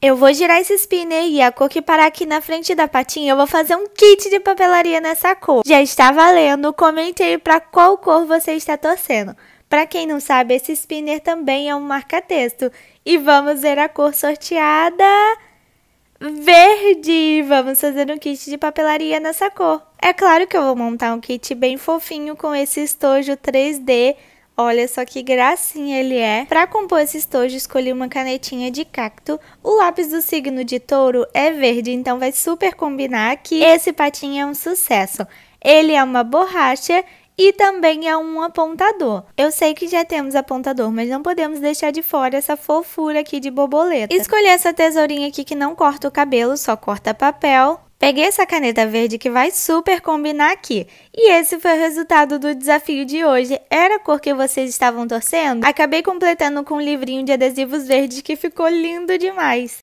Eu vou girar esse spinner e a cor que parar aqui na frente da patinha, eu vou fazer um kit de papelaria nessa cor. Já está valendo, comente aí para qual cor você está torcendo. Para quem não sabe, esse spinner também é um marca-texto. E vamos ver a cor sorteada... Verde! Vamos fazer um kit de papelaria nessa cor. É claro que eu vou montar um kit bem fofinho com esse estojo 3D Olha só que gracinha ele é. Para compor esse estojo, escolhi uma canetinha de cacto. O lápis do signo de touro é verde, então vai super combinar aqui. Esse patinho é um sucesso. Ele é uma borracha e também é um apontador. Eu sei que já temos apontador, mas não podemos deixar de fora essa fofura aqui de borboleta. Escolhi essa tesourinha aqui que não corta o cabelo, só corta papel. Peguei essa caneta verde que vai super combinar aqui. E esse foi o resultado do desafio de hoje. Era a cor que vocês estavam torcendo? Acabei completando com um livrinho de adesivos verdes que ficou lindo demais.